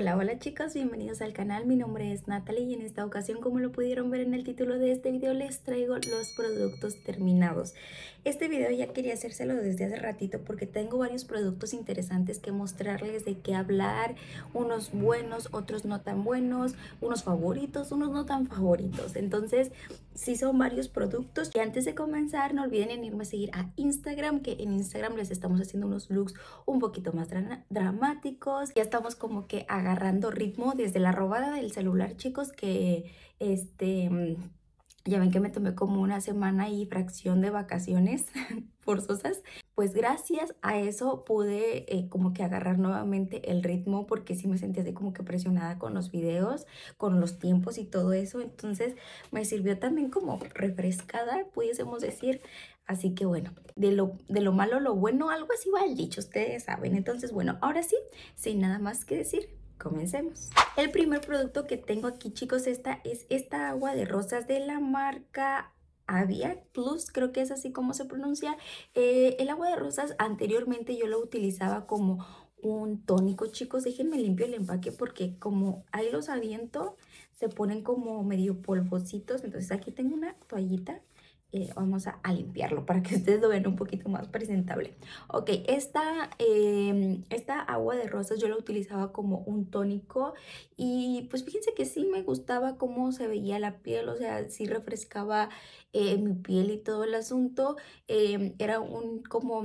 Hola, hola chicos, bienvenidos al canal, mi nombre es Natalie y en esta ocasión como lo pudieron ver en el título de este video les traigo los productos terminados. Este video ya quería hacérselo desde hace ratito porque tengo varios productos interesantes que mostrarles de qué hablar, unos buenos, otros no tan buenos, unos favoritos, unos no tan favoritos. Entonces sí son varios productos y antes de comenzar no olviden irme a seguir a Instagram que en Instagram les estamos haciendo unos looks un poquito más dramáticos, ya estamos como que agarrados agarrando ritmo desde la robada del celular, chicos, que este, mm, ya ven que me tomé como una semana y fracción de vacaciones forzosas. Pues gracias a eso pude eh, como que agarrar nuevamente el ritmo porque si me sentía de como que presionada con los videos, con los tiempos y todo eso. Entonces me sirvió también como refrescada, pudiésemos decir. Así que bueno, de lo, de lo malo lo bueno, algo así va el dicho, ustedes saben. Entonces bueno, ahora sí, sin nada más que decir, Comencemos. El primer producto que tengo aquí, chicos, esta es esta agua de rosas de la marca Avia Plus, creo que es así como se pronuncia. Eh, el agua de rosas anteriormente yo lo utilizaba como un tónico, chicos. Déjenme limpio el empaque porque como ahí los aviento, se ponen como medio polvositos. Entonces aquí tengo una toallita eh, vamos a, limpiarlo para que ustedes lo vean un poquito más presentable. Ok, esta, eh, esta agua de rosas yo la utilizaba como un tónico y pues fíjense que sí me gustaba cómo se veía la piel, o sea, sí refrescaba eh, mi piel y todo el asunto. Em, era un como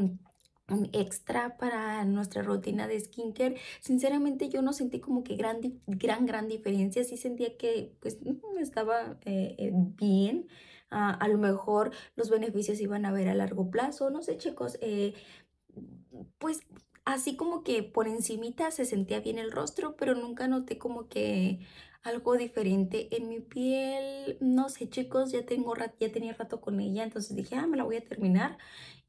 un extra para nuestra rutina de skincare. Sinceramente yo no sentí como que gran, gran, gran diferencia. Sí sentía que pues mm, estaba bien a lo mejor los beneficios iban a ver a largo plazo, no sé chicos, eh, pues así como que por encimita se sentía bien el rostro, pero nunca noté como que algo diferente en mi piel. No sé, chicos, ya tengo ya tenía rato con ella, entonces dije, "Ah, me la voy a terminar."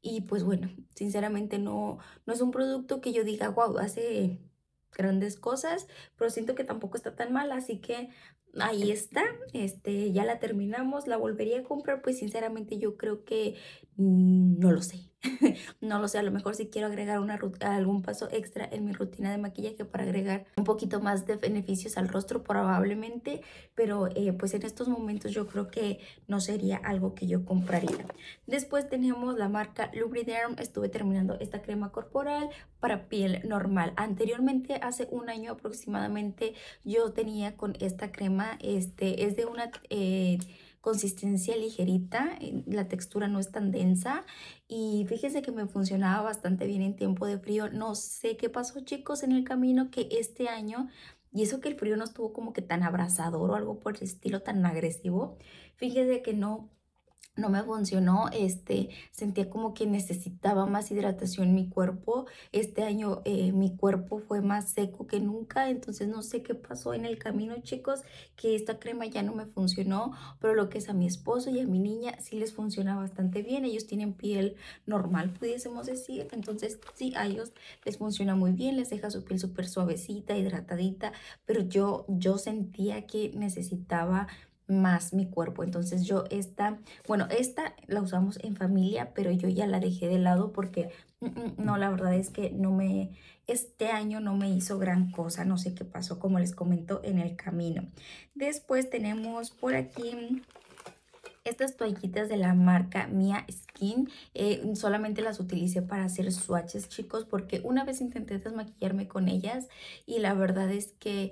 Y pues bueno, sinceramente no no es un producto que yo diga, "Wow, hace grandes cosas", pero siento que tampoco está tan mal, así que ahí está, este, ya la terminamos, la volvería a comprar, pues sinceramente yo creo que Mm, no lo sé. no lo sé, a lo mejor si quiero agregar una algún paso extra en mi rutina de maquillaje para agregar un poquito más de beneficios al rostro probablemente, pero eh, pues en estos momentos yo creo que no sería algo que yo compraría. Después tenemos la marca Lubriderm, estuve terminando esta crema corporal para piel normal. Anteriormente, hace un año aproximadamente, yo tenía con esta crema, este es de una... Eh, consistencia ligerita, eh, la textura no es tan densa y fíjense que me funcionaba bastante bien en tiempo de frío. No sé qué pasó chicos en el camino que este año y eso que el frío no estuvo como que tan abrazador o algo por el estilo tan agresivo. Fíjense que no no me funcionó, este, sentía como que necesitaba más hidratación mi cuerpo, este año eh, mi cuerpo fue más seco que nunca, entonces no sé qué pasó en el camino chicos, que esta crema ya no me funcionó, pero lo que es a mi esposo y a mi niña sí les funciona bastante bien, ellos tienen piel normal pudiésemos decir, entonces sí a ellos les funciona muy bien, les deja su piel súper suavecita, hidratadita, pero yo, yo sentía que necesitaba más mi cuerpo. Entonces yo esta, bueno, esta la usamos en familia, pero yo ya la dejé de lado porque mm, mm, no, la verdad es que no me, este año no me hizo gran cosa, no sé qué pasó, como les comento, en el camino. Después tenemos por aquí estas toallitas de la marca Mia Skin, eh, solamente las utilicé para hacer swatches, chicos, porque una vez intenté desmaquillarme con ellas y la verdad es que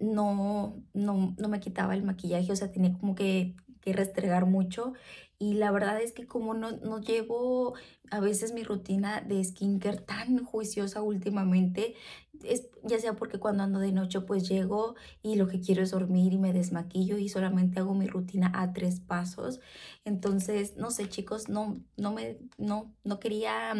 no, no, no, me quitaba el maquillaje, o sea, tenía como que, restregar mucho. Y la verdad es que como no, no llevo a veces mi rutina de skincare tan juiciosa últimamente, es, ya sea porque cuando ando de noche pues llego y lo que quiero es dormir y me desmaquillo y solamente hago mi rutina a tres pasos. Entonces, no sé chicos, no, no, me, no, no quería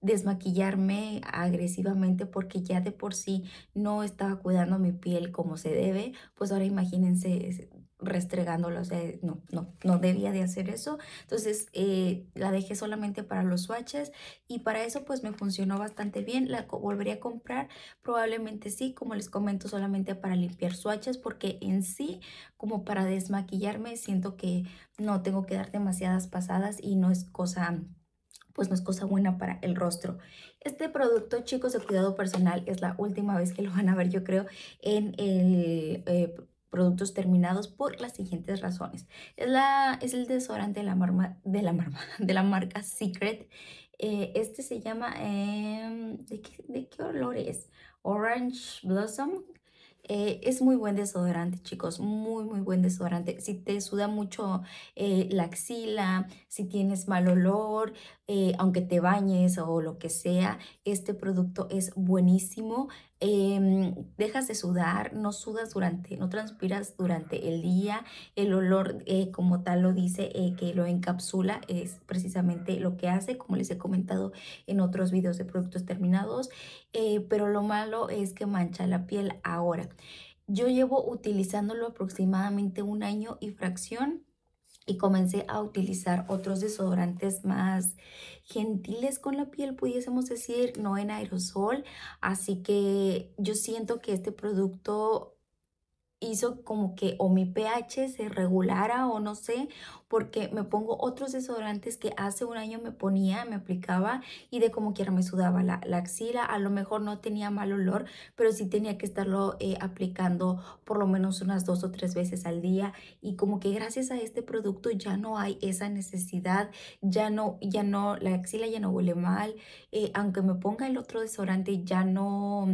desmaquillarme agresivamente porque ya de por sí no estaba cuidando mi piel como se debe, pues ahora imagínense restregándolo, o sea, eh, no, no, no debía de hacer eso. Entonces eh, la dejé solamente para los swatches y para eso pues me funcionó bastante bien. La volvería a comprar, probablemente sí, como les comento, solamente para limpiar swatches porque en sí, como para desmaquillarme, siento que no tengo que dar demasiadas pasadas y no es cosa pues no es cosa buena para el rostro. Este producto, chicos, de cuidado personal es la última vez que lo van a ver, yo creo, en el... Eh, productos terminados por las siguientes razones. Es, la, es el desodorante de la, de, la marca Secret. Eh, este se llama, em, ¿de, qué, olor es? Orange Blossom. Eh, es muy buen desodorante, chicos, muy, muy buen desodorante. Si te suda mucho la axila, si tienes mal olor, eh, aunque te bañes o lo que sea, este producto es buenísimo. Em, dejas de sudar, no sudas durante, no transpiras durante el día, el olor eh, como tal lo dice eh, que lo encapsula es precisamente lo que hace, como les he comentado en otros videos de productos terminados, pero lo malo es que mancha la piel ahora. Yo llevo utilizándolo aproximadamente un año y fracción y comencé a utilizar otros desodorantes más gentiles con la piel, pudiésemos decir, no en aerosol. Así que yo siento que este producto hizo como que o mi pH se regulara o no sé, porque me pongo otros desodorantes que hace un año me ponía, me aplicaba y de como quiera me sudaba la, axila, a lo mejor no tenía mal olor, pero sí tenía que estarlo eh, aplicando por lo menos unas dos o tres veces al día y como que gracias a este producto ya no hay esa necesidad, ya no, ya no, la axila ya no huele mal, eh, aunque me ponga el otro desodorante ya no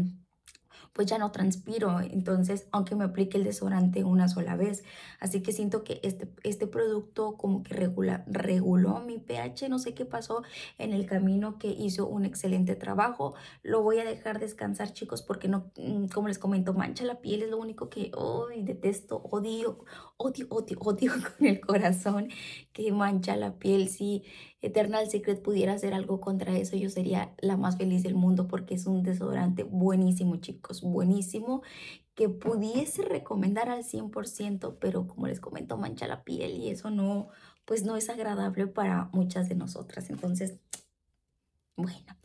pues ya no transpiro. Entonces, aunque me aplique el desodorante una sola vez. Así que siento que este, este producto como que regula, reguló mi pH. No sé qué pasó en el camino que hizo un excelente trabajo. Lo voy a dejar descansar, chicos, porque no, mm, como les comento, mancha la piel. Es lo único que detesto, odio, odio, odio, odio con el corazón que mancha la piel. Sí, Eternal Secret pudiera hacer algo contra eso, yo sería la más feliz del mundo porque es un desodorante buenísimo, chicos, buenísimo, que pudiese recomendar al 100%, pero como les comento, mancha la piel y eso no, pues no es agradable para muchas de nosotras. Entonces, bueno,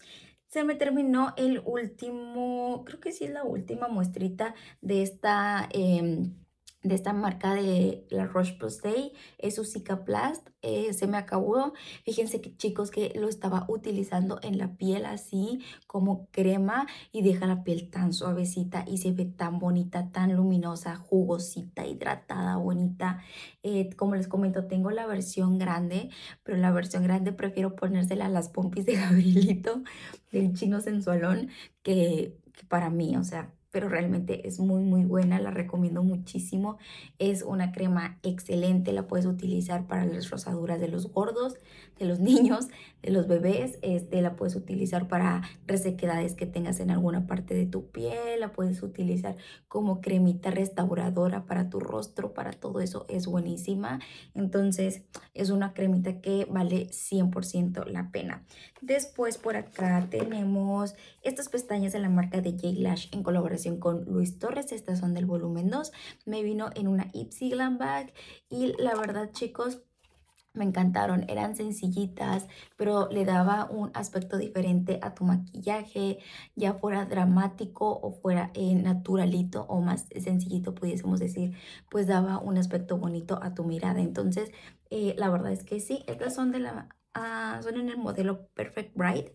se me terminó el último, creo que sí es la última muestrita de esta... Em, de esta marca de la Roche Posay, es su Cicaplast, eh, se me acabó, fíjense que chicos que lo estaba utilizando en la piel así como crema y deja la piel tan suavecita y se ve tan bonita, tan luminosa, jugosita, hidratada, bonita, eh, como les comento tengo la versión grande, pero la versión grande prefiero ponérsela a las pompis de Gabrielito, del chino sensualón, que para mí, o sea, pero realmente es muy muy buena, la recomiendo muchísimo. Es una crema excelente, la puedes utilizar para las rosaduras de los gordos, de los niños, de los bebés, este, la puedes utilizar para resequedades que tengas en alguna parte de tu piel, la puedes utilizar como cremita restauradora para tu rostro, para todo eso es buenísima. Entonces es una cremita que vale 100% la pena. Después por acá tenemos estas pestañas de la marca de J Lash en colaboración con Luis Torres, estas son del volumen 2, me vino en una Ipsy Glam Bag y la verdad chicos, me encantaron, eran sencillitas, pero le daba un aspecto diferente a tu maquillaje, ya fuera dramático o fuera eh, naturalito o más sencillito, pudiésemos decir, pues daba un aspecto bonito a tu mirada. Entonces, eh, la verdad es que sí, estas son de la, ah, son en el modelo Perfect Bright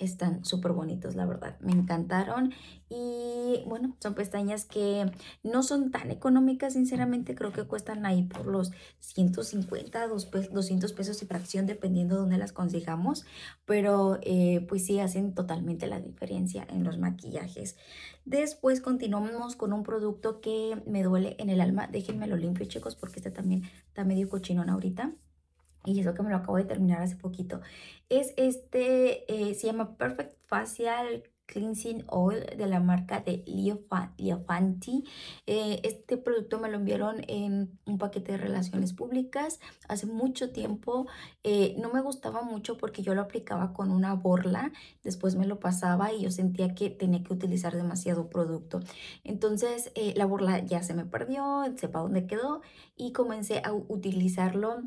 están súper bonitos, la verdad. Me encantaron y bueno, son pestañas que no son tan económicas, sinceramente. Creo que cuestan ahí por los 150, 200 pesos y fracción, dependiendo de dónde las consigamos. Pero eh, pues sí, hacen totalmente la diferencia en los maquillajes. Después continuamos con un producto que me duele en el alma. Déjenme lo limpio, chicos, porque este también está medio cochinón ahorita y eso que me lo acabo de terminar hace poquito, es este, eh, se llama Perfect Facial Cleansing Oil de la marca de Liofanti. Eh, este producto me lo enviaron en un paquete de relaciones públicas hace mucho tiempo. Eh, no me gustaba mucho porque yo lo aplicaba con una borla, después me lo pasaba y yo sentía que tenía que utilizar demasiado producto. Entonces la borla ya se me perdió, sepa dónde quedó y comencé a utilizarlo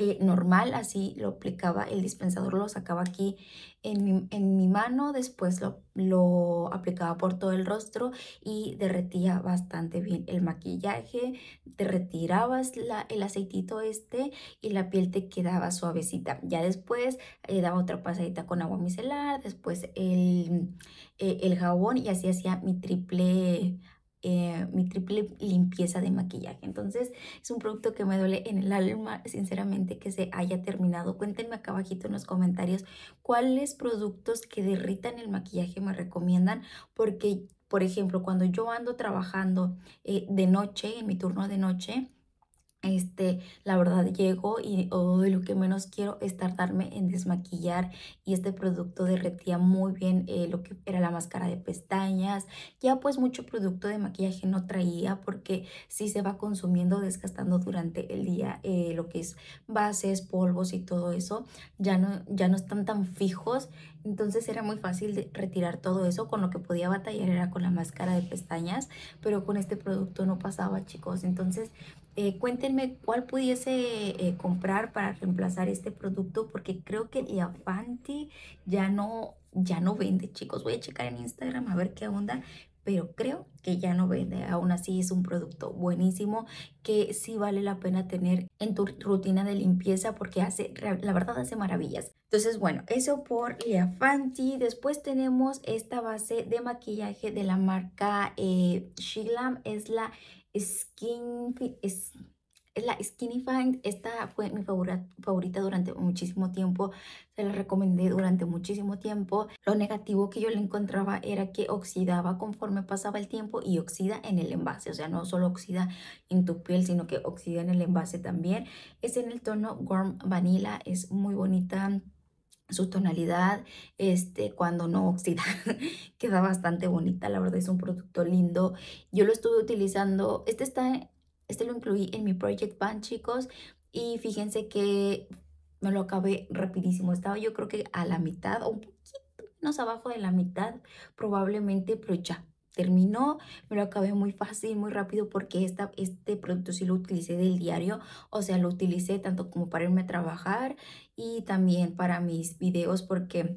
eh, normal, así lo aplicaba el dispensador, lo sacaba aquí en mi, mano, después lo, aplicaba por todo el rostro y derretía bastante bien el maquillaje, te retirabas la, el aceitito este y la piel te quedaba suavecita. Ya después le eh, daba otra pasadita con agua micelar, después el, eh, el jabón y así hacía mi triple eh, mi triple limpieza de maquillaje. Entonces es un producto que me duele en el alma, sinceramente, que se haya terminado. Cuéntenme acá abajito en los comentarios cuáles productos que derritan el maquillaje me recomiendan, porque, por ejemplo, cuando yo ando trabajando eh, de noche, en mi turno de noche, este, la verdad llego y lo que menos quiero es tardarme en desmaquillar y este producto derretía muy bien eh, lo que era la máscara de pestañas. Ya pues mucho producto de maquillaje no traía porque si se va consumiendo, desgastando durante el día eh, lo que es bases, polvos y todo eso. Ya no, ya no están tan fijos, entonces era muy fácil retirar todo eso. Con lo que podía batallar era con la máscara de pestañas, pero con este producto no pasaba chicos. Entonces eh, cuéntenme cuál pudiese eh, comprar para reemplazar este producto porque creo que Diafanti ya no, ya no vende, chicos. Voy a checar en Instagram a ver qué onda, pero creo que ya no vende. Aún así es un producto buenísimo que sí vale la pena tener en tu rutina de limpieza porque hace, la verdad hace maravillas. Entonces, bueno, eso por Leafanti. Después tenemos esta base de maquillaje de la marca eh, Shiglam. Es la Skin, es, la Skinny Find, esta fue mi favorita, favorita durante muchísimo tiempo, se la recomendé durante muchísimo tiempo. Lo negativo que yo le encontraba era que oxidaba conforme pasaba el tiempo y oxida en el envase, o sea, no solo oxida en tu piel, sino que oxida en el envase también. Es en el tono Warm Vanilla, es muy bonita su tonalidad, este, cuando no oxida, queda bastante bonita, la verdad es un producto lindo. Yo lo estuve utilizando, este está, este lo incluí en mi Project Band, chicos, y fíjense que me lo acabé rapidísimo, estaba yo creo que a la mitad o un poquito menos abajo de la mitad probablemente, pero ya, terminó, me lo acabé muy fácil, muy rápido porque este producto sí lo utilicé del diario, o sea, lo utilicé tanto como para irme a trabajar y también para mis videos porque...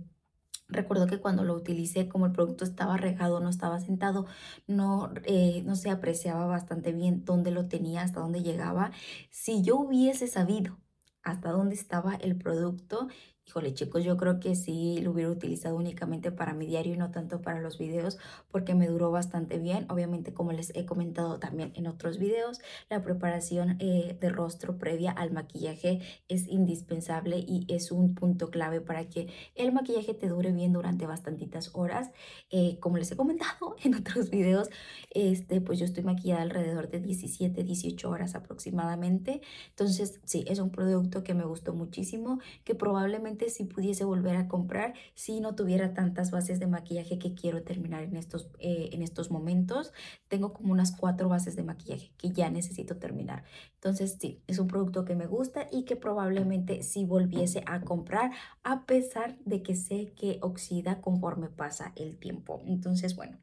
Recuerdo que cuando lo utilicé, como el producto estaba regado, no estaba sentado, no, eh, no se apreciaba bastante bien dónde lo tenía, hasta dónde llegaba. Si yo hubiese sabido hasta dónde estaba el producto, Híjole chicos, yo creo que sí lo hubiera utilizado únicamente para mi diario y no tanto para los videos porque me duró bastante bien. Obviamente como les he comentado también en otros videos, la preparación eh, de rostro previa al maquillaje es indispensable y es un punto clave para que el maquillaje te dure bien durante bastantitas horas. Eh, como les he comentado en otros videos, este, pues yo estoy maquillada alrededor de 17, 18 horas aproximadamente. Entonces sí, es un producto que me gustó muchísimo, que probablemente si pudiese volver a comprar si no tuviera tantas bases de maquillaje que quiero terminar en estos, eh, en estos momentos. Tengo como unas cuatro bases de maquillaje que ya necesito terminar. Entonces sí, es un producto que me gusta y que probablemente si volviese a comprar a pesar de que sé que oxida conforme pasa el tiempo. Entonces bueno,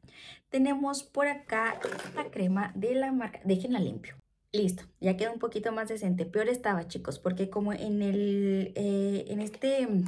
tenemos por acá la crema de la marca, déjenla limpio Listo, ya quedó un poquito más decente. Peor estaba, chicos, porque como en, el, eh, en este mm,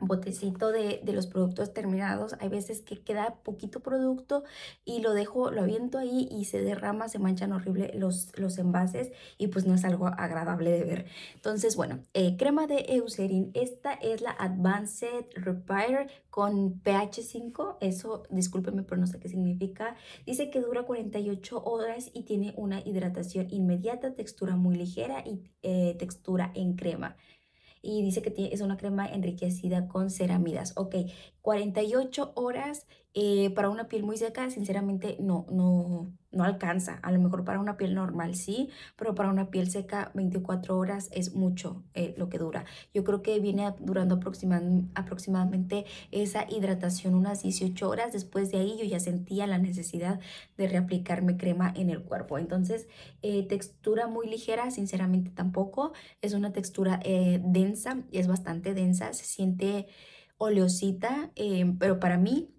botecito de, los productos terminados. Hay veces que queda poquito producto y lo dejo, lo aviento ahí y se derrama, se manchan horrible los, envases y pues no es algo agradable de ver. Entonces, bueno, eh, crema de Eucerin. Esta es la Advanced Repair con pH 5. Eso, discúlpeme, pero no sé qué significa. Dice que dura 48 horas y tiene una hidratación inmediata, textura muy ligera y eh, textura en crema y dice que es una crema enriquecida con ceramidas. Ok, 48 horas eh, para una piel muy seca, sinceramente, no, no, no alcanza. A lo mejor para una piel normal sí, pero para una piel seca 24 horas es mucho eh, lo que dura. Yo creo que viene durando aproximadamente esa hidratación unas 18 horas. Después de ahí yo ya sentía la necesidad de reaplicarme crema en el cuerpo. Entonces, eh, textura muy ligera, sinceramente tampoco. Es una textura densa, es bastante densa, se siente oleosita, pero para mí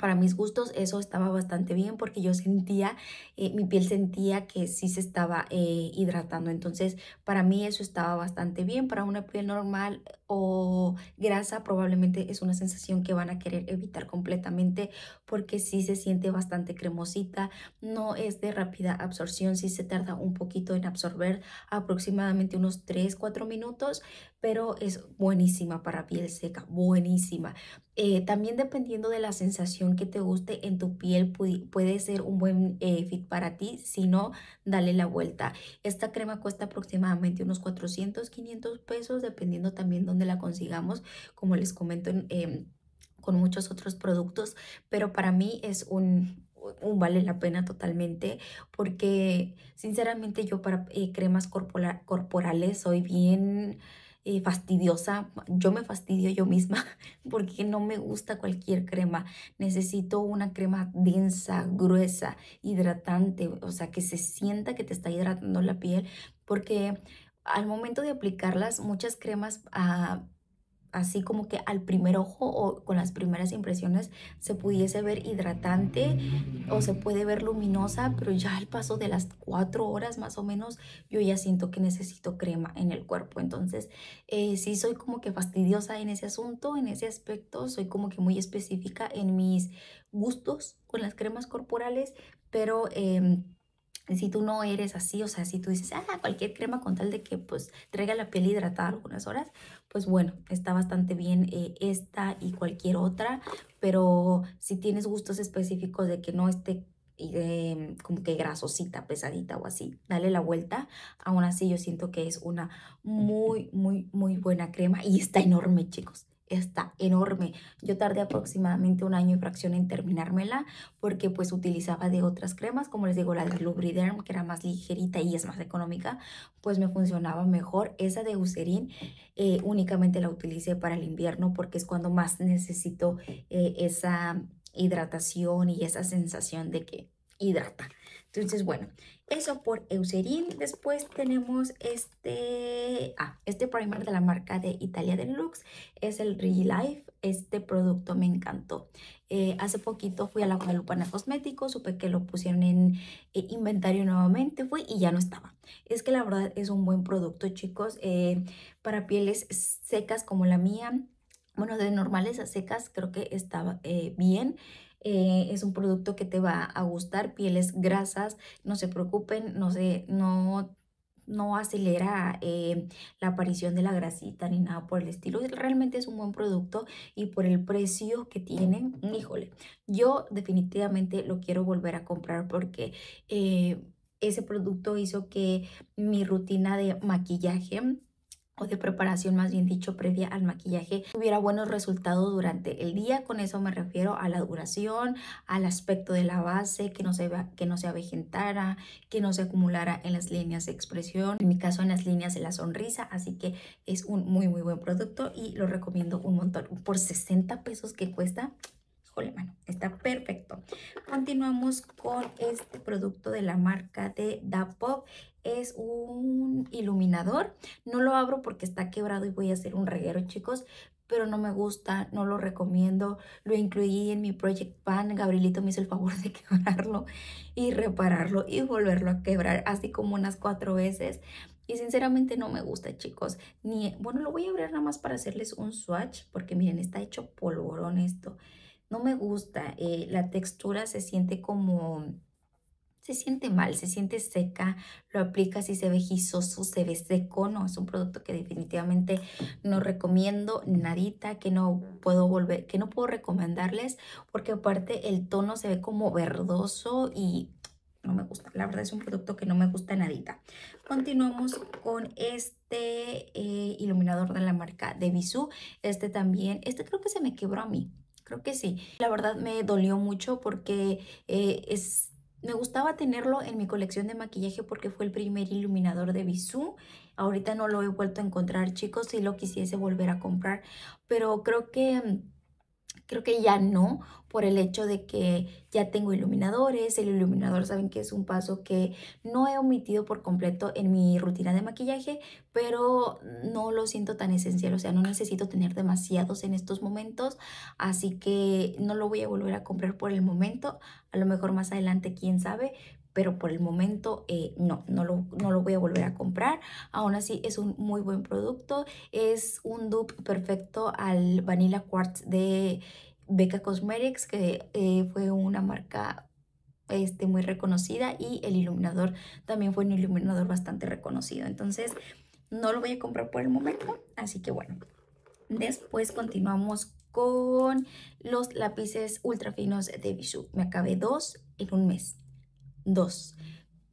para mis gustos eso estaba bastante bien porque yo sentía, eh, mi piel sentía que sí se estaba eh, hidratando. Entonces, para mí eso estaba bastante bien. Para una piel normal, o grasa probablemente es una sensación que van a querer evitar completamente porque sí se siente bastante cremosita, no es de rápida absorción, sí se tarda un poquito en absorber aproximadamente unos 3-4 minutos, pero es buenísima para piel seca, buenísima. Eh, también dependiendo de la sensación que te guste en tu piel puede, ser un buen eh, fit para ti, si no, dale la vuelta. Esta crema cuesta aproximadamente unos 400-500 pesos dependiendo también dónde la consigamos, como les comento em, con muchos otros productos, pero para mí es un, vale la pena totalmente porque sinceramente yo para eh, cremas corporales soy bien eh, fastidiosa, yo me fastidio yo misma porque no me gusta cualquier crema, necesito una crema densa, gruesa, hidratante, o sea que se sienta que te está hidratando la piel porque al momento de aplicarlas, muchas cremas así como que al primer ojo o con las primeras impresiones se pudiese ver hidratante o se puede ver luminosa, pero ya al paso de las cuatro horas más o menos yo ya siento que necesito crema en el cuerpo. Entonces eh, sí soy como que fastidiosa en ese asunto, en ese aspecto, soy como que muy específica en mis gustos con las cremas corporales, pero... Em, si tú no eres así, o sea, si tú dices, ah, cualquier crema con tal de que pues traiga la piel hidratada algunas horas, pues bueno, está bastante bien eh, esta y cualquier otra, pero si tienes gustos específicos de que no esté eh, como que grasosita, pesadita o así, dale la vuelta. Aún así yo siento que es una muy, muy, muy buena crema y está enorme, chicos está enorme. Yo tardé aproximadamente un año y fracción en terminármela porque pues utilizaba de otras cremas, como les digo, la de Lubriderm, que era más ligerita y es más económica, pues me funcionaba mejor. Esa de Eucerin eh, únicamente la utilicé para el invierno porque es cuando más necesito eh, esa hidratación y esa sensación de que hidrata. Entonces, bueno, eso por Eucerin. Después tenemos este, ah, este primer de la marca de Italia Deluxe. Es el Life. Este producto me encantó. Eh, hace poquito fui a la Guadalupana Cosméticos, supe que lo pusieron en eh, inventario nuevamente, fui y ya no estaba. Es que la verdad es un buen producto, chicos, eh, para pieles secas como la mía. Bueno, de normales a secas creo que estaba bien. Eh, es un producto que te va a gustar, pieles grasas, no se preocupen, no se, no no acelera eh, la aparición de la grasita ni nada por el estilo. Realmente es un buen producto y por el precio que tienen, híjole, yo definitivamente lo quiero volver a comprar porque eh, ese producto hizo que mi rutina de maquillaje o de preparación más bien dicho previa al maquillaje tuviera buenos resultados durante el día. Con eso me refiero a la duración, al aspecto de la base, que no se, que no se avejentara, que no se acumulara en las líneas de expresión, en mi caso en las líneas de la sonrisa, así que es un muy muy buen producto y lo recomiendo un montón. Por 60 pesos que cuesta, jole mano, está perfecto. Continuamos con este producto de la marca de Pop es un iluminador. No lo abro porque está quebrado y voy a hacer un reguero, chicos, pero no me gusta, no lo recomiendo. Lo incluí en mi Project Pan. Gabrielito me hizo el favor de quebrarlo y repararlo y volverlo a quebrar, así como unas cuatro veces. Y sinceramente no me gusta, chicos. Ni, bueno, lo voy a abrir nada más para hacerles un swatch, porque miren, está hecho polvorón esto. No me gusta. Eh, la textura se siente como se siente mal, se siente seca, lo aplica si se ve gisoso, se ve seco, no, es un producto que definitivamente no recomiendo nadita, que no puedo volver, que no puedo recomendarles porque aparte el tono se ve como verdoso y no me gusta, la verdad es un producto que no me gusta nadita. Continuamos con este eh, iluminador de la marca de Bisú, este también, este creo que se me quebró a mí, creo que sí. La verdad me dolió mucho porque eh, es me gustaba tenerlo en mi colección de maquillaje porque fue el primer iluminador de Bisú. Ahorita no lo he vuelto a encontrar, chicos, si lo quisiese volver a comprar. Pero creo que mm, Creo que ya no, por el hecho de que ya tengo iluminadores. El iluminador saben que es un paso que no he omitido por completo en mi rutina de maquillaje, pero no lo siento tan esencial. O sea, no necesito tener demasiados en estos momentos, así que no lo voy a volver a comprar por el momento. A lo mejor más adelante, quién sabe, pero por el momento eh, no, no lo, voy a volver a comprar. Aún así es un muy buen producto, es un dupe perfecto al Vanilla Quartz de Becca Cosmetics, que eh, fue una marca este, muy reconocida y el iluminador también fue un iluminador bastante reconocido. Entonces no lo voy a comprar por el momento, así que bueno. Después continuamos con los lápices ultra finos de Bichou. Me acabé dos en un mes. Dos,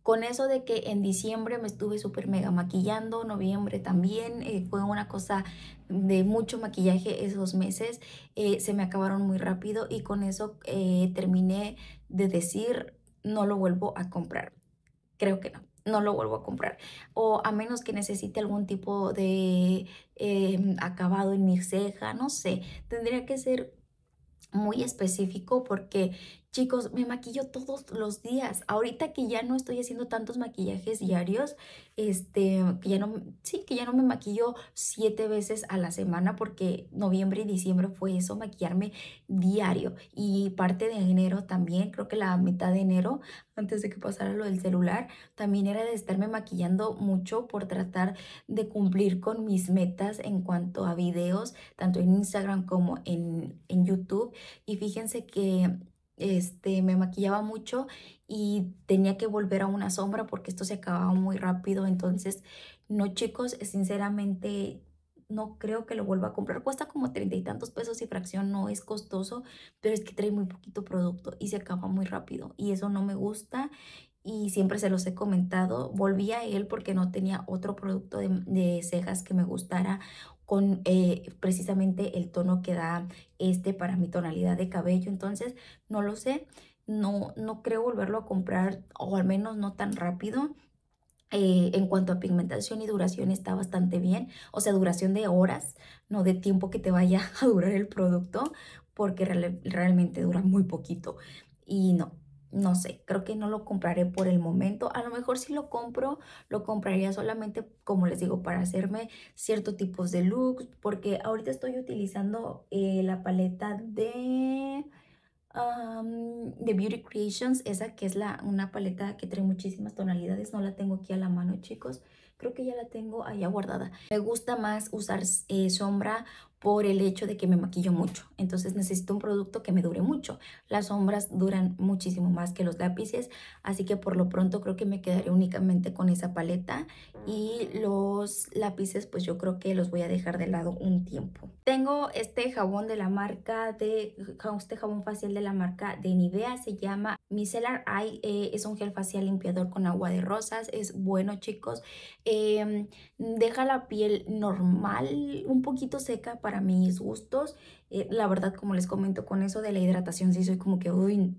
con eso de que en diciembre me estuve súper mega maquillando, noviembre también, eh, fue una cosa de mucho maquillaje esos meses, eh, se me acabaron muy rápido y con eso eh, terminé de decir, no lo vuelvo a comprar. Creo que no, no lo vuelvo a comprar. O a menos que necesite algún tipo de em, acabado en mi ceja, no sé, tendría que ser muy específico porque Chicos, me maquillo todos los días. Ahorita que ya no estoy haciendo tantos maquillajes diarios, este, que ya no, sí, que ya no me maquillo siete veces a la semana porque noviembre y diciembre fue eso, maquillarme diario. Y parte de enero también, creo que la mitad de enero, antes de que pasara lo del celular, también era de estarme maquillando mucho por tratar de cumplir con mis metas en cuanto a videos, tanto en Instagram como en, en YouTube. Y fíjense que este, me maquillaba mucho y tenía que volver a una sombra porque esto se acababa muy rápido. Entonces, no chicos, sinceramente no creo que lo vuelva a comprar. Cuesta como treinta y tantos pesos y fracción, no es costoso, pero es que trae muy poquito producto y se acaba muy rápido y eso no me gusta. Y siempre se los he comentado, volví a él porque no tenía otro producto de, de cejas que me gustara con eh, precisamente el tono que da este para mi tonalidad de cabello. Entonces, no lo sé, no, no creo volverlo a comprar o al menos no tan rápido. Eh, en cuanto a pigmentación y duración está bastante bien, o sea, duración de horas, no de tiempo que te vaya a durar el producto, porque realmente dura muy poquito. Y no, no sé, creo que no lo compraré por el momento. A lo mejor si lo compro, lo compraría solamente, como les digo, para hacerme cierto tipos de looks, porque ahorita estoy utilizando eh, la paleta de... de Beauty Creations, esa que es una paleta que trae muchísimas tonalidades, no la tengo aquí a la mano chicos, Creo que ya la tengo ahí guardada. Me gusta más usar eh, sombra por el hecho de que me maquillo mucho. Entonces necesito un producto que me dure mucho. Las sombras duran muchísimo más que los lápices, así que por lo pronto creo que me quedaré únicamente con esa paleta y los lápices pues yo creo que los voy a dejar de lado un tiempo. Tengo este jabón de la marca de, este jabón facial de la marca de Nivea, se llama Micellar Eye eh, es un gel facial limpiador con agua de rosas, es bueno chicos, em, deja la piel normal, un poquito seca para mis gustos, eh, la verdad como les comento con eso de la hidratación sí soy como que uy,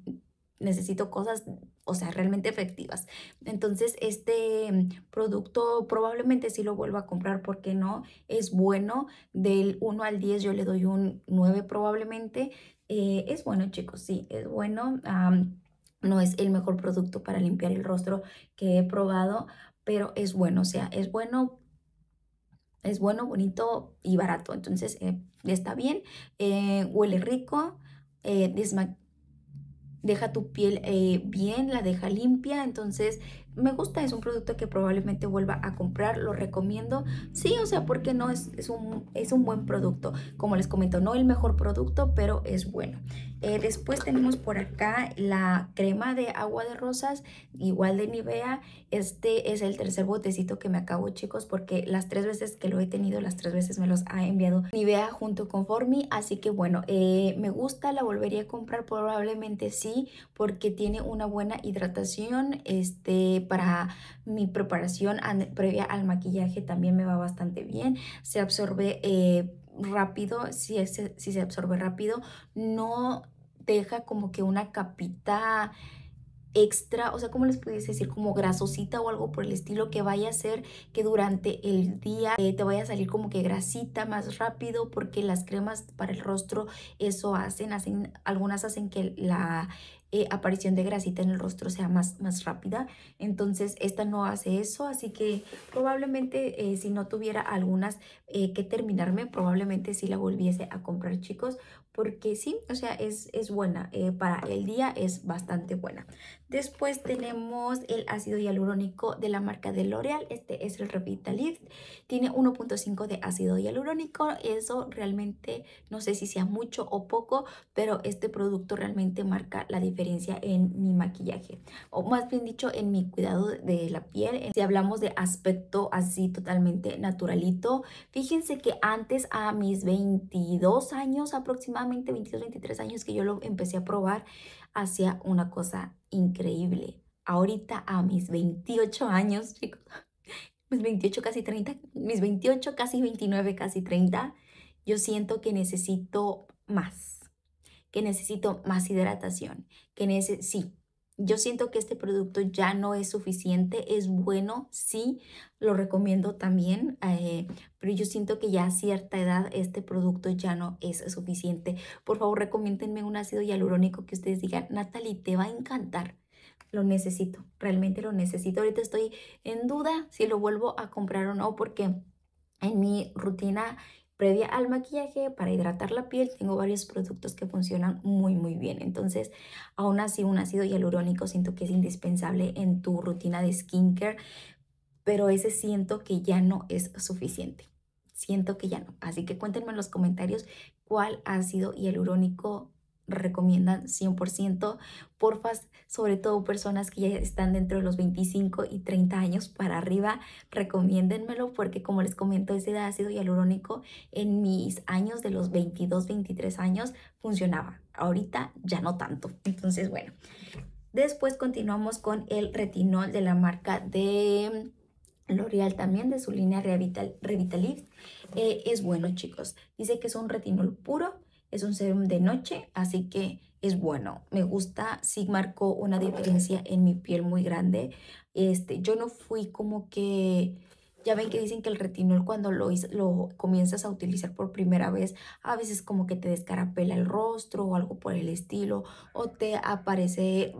necesito cosas, o sea, realmente efectivas. Entonces, este producto probablemente sí lo vuelva a comprar porque no es bueno. Del 1 al 10 yo le doy un 9 probablemente. Eh, es bueno, chicos, sí, es bueno. No es el mejor producto para limpiar el rostro que he probado, pero es bueno, o sea, es bueno, es bueno, bonito y barato. Entonces eh, está bien, eh, huele rico, eh, deja tu piel bien, la deja limpia, entonces me gusta, es un producto que probablemente vuelva a comprar, lo recomiendo. Sí, o sea, porque no es, es, un, buen producto. Como les comento, no el mejor producto, pero es bueno. Eh, después tenemos por acá la crema de agua de rosas, igual de Nivea. Este es el tercer botecito que me acabo, chicos, porque las tres veces que lo he tenido, las tres veces me los ha enviado Nivea junto con Formi. Así que bueno, eh, me gusta, la volvería a comprar probablemente sí, porque tiene una buena hidratación, este para mi preparación previa al maquillaje también me va bastante bien. Se absorbe eh, rápido, si, si se absorbe rápido, no deja como que una capita extra, o sea, como les pudiese decir, como grasosita o algo por el estilo que vaya a hacer que durante el día eh, te vaya a salir como que grasita más rápido porque las cremas para el rostro eso hacen, hacen algunas hacen que la, eh, aparición de grasita en el rostro sea más, más rápida. Entonces esta no hace eso, así que probablemente eh, si no tuviera algunas eh, que terminarme, probablemente si la volviese a comprar chicos, porque sí, o sea, es, es buena, para el día es bastante buena. Después tenemos el ácido hialurónico de la marca de L'Oreal, este es el Lift tiene 1.5 de ácido hialurónico, eso realmente no sé si sea mucho o poco, pero este producto realmente marca la diferencia en mi maquillaje o más bien dicho en mi cuidado de la piel eh, si hablamos de aspecto así totalmente naturalito fíjense que antes a mis 22 años aproximadamente 22 23 años que yo lo empecé a probar hacía una cosa increíble ahorita a mis 28 años chicos mis 28 casi 30 mis 28 casi 29 casi 30 yo siento que necesito más que necesito más hidratación, que sí, yo siento que este producto ya no es suficiente, es bueno, sí, lo recomiendo también, eh, pero yo siento que ya a cierta edad este producto ya no es suficiente. Por favor, recomiéntenme un ácido hialurónico que ustedes digan, Natalie, te va a encantar. Lo necesito, realmente lo necesito. Ahorita estoy en duda si lo vuelvo a comprar o no, porque en mi rutina Previa al maquillaje, para hidratar la piel, tengo varios productos que funcionan muy, muy bien. Entonces, aún así, un ácido hialurónico siento que es indispensable en tu rutina de skincare, pero ese siento que ya no es suficiente. Siento que ya no. Así que cuéntenme en los comentarios cuál ácido hialurónico recomiendan 100%. Porfas, sobre todo personas que ya están dentro de los 25 y 30 años para arriba, recomiéndenmelo porque como les comento, ese ácido hialurónico en mis años de los 22, 23 años funcionaba. Ahorita ya no tanto. Entonces, bueno. Después continuamos con el retinol de la marca de L'Oreal también de su línea Revital, Revitalift. Eh, es bueno, chicos. Dice que es un retinol puro es un serum de noche, así que es bueno. Me gusta, sí marcó una diferencia en mi piel muy grande. Este, yo no fui como que... Ya ven que dicen que el retinol cuando lo, lo comienzas a utilizar por primera vez, a veces como que te descarapela el rostro o algo por el estilo, o te aparece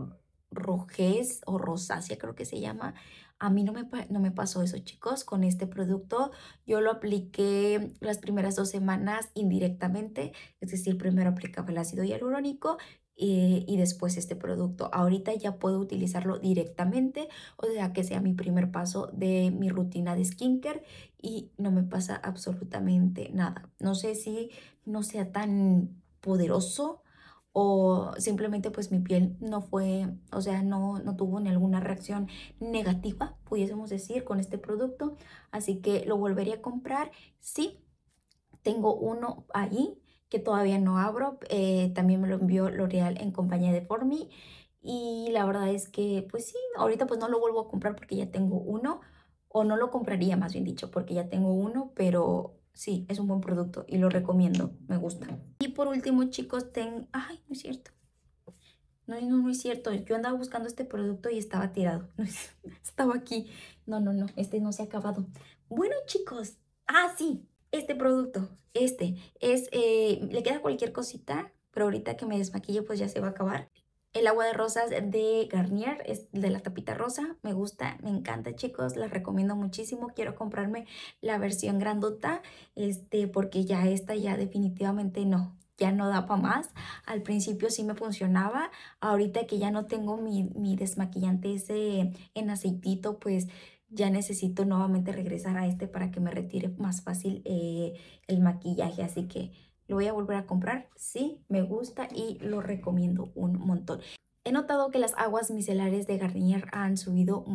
rojez o rosácea creo que se llama. A mí no me, no me pasó eso, chicos, con este producto. Yo lo apliqué las primeras dos semanas indirectamente, es decir, primero aplicaba el ácido hialurónico y, eh, y después este producto. Ahorita ya puedo utilizarlo directamente, o sea que sea mi primer paso de mi rutina de skincare y no me pasa absolutamente nada. No sé si no sea tan poderoso o simplemente pues mi piel no fue, o sea, no, no tuvo ninguna reacción negativa, pudiésemos decir, con este producto. Así que lo volvería a comprar. Sí, tengo uno ahí que todavía no abro. Eh, también me lo envió L'Oreal en compañía de Formi. Y la verdad es que, pues sí, ahorita pues no lo vuelvo a comprar porque ya tengo uno. O no lo compraría, más bien dicho, porque ya tengo uno, pero sí, es un buen producto y lo recomiendo, me gusta. Y por último, chicos, ten... Ay, no es cierto. No, no, no es cierto. Yo andaba buscando este producto y estaba tirado. Estaba aquí. No, no, no. Este no se ha acabado. Bueno, chicos. Ah, sí. Este producto. Este. Es... Eh, le queda cualquier cosita. Pero ahorita que me desmaquille, pues ya se va a acabar el agua de rosas de Garnier, es de la tapita rosa. Me gusta, me encanta, chicos. La recomiendo muchísimo. Quiero comprarme la versión grandota, este, porque ya esta ya definitivamente no. Ya no da para más. Al principio sí me funcionaba. Ahorita que ya no tengo mi, desmaquillante ese en aceitito, pues ya necesito nuevamente regresar a este para que me retire más fácil eh, el maquillaje. Así que lo voy a volver a comprar, sí, me gusta y lo recomiendo un montón. He notado que las aguas micelares de Garnier han subido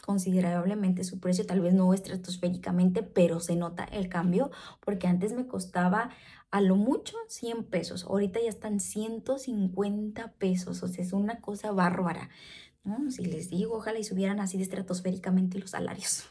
considerablemente su precio, tal vez no estratosféricamente, pero se nota el cambio porque antes me costaba a lo mucho 100 pesos, ahorita ya están 150 pesos, o sea, es una cosa bárbara. Si les digo, ojalá y subieran así de estratosféricamente los salarios.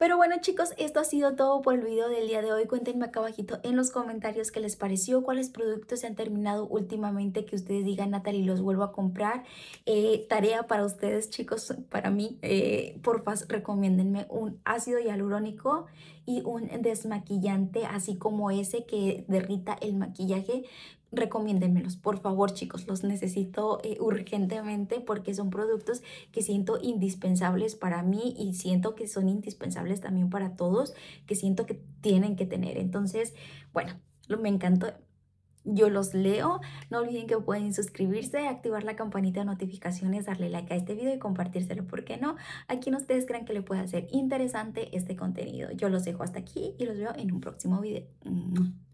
Pero bueno chicos, esto ha sido todo por el video del día de hoy. Cuéntenme acá abajito en los comentarios qué les pareció, cuáles productos se han terminado últimamente que ustedes digan, Natalie, los vuelvo a comprar. Eh, tarea para ustedes chicos, para mí, por eh, porfa, recomiéndenme un ácido hialurónico y un desmaquillante así como ese que derrita el maquillaje recomiéndenmelos, por favor chicos, los necesito eh, urgentemente porque son productos que siento indispensables para mí y siento que son indispensables también para todos, que siento que tienen que tener. Entonces, bueno, me encantó. Yo los leo. No olviden que pueden suscribirse, activar la campanita de notificaciones, darle like a este video y compartírselo, ¿por qué no? A quien ustedes crean que le pueda ser interesante este contenido. Yo los dejo hasta aquí y los veo en un próximo video. Mm.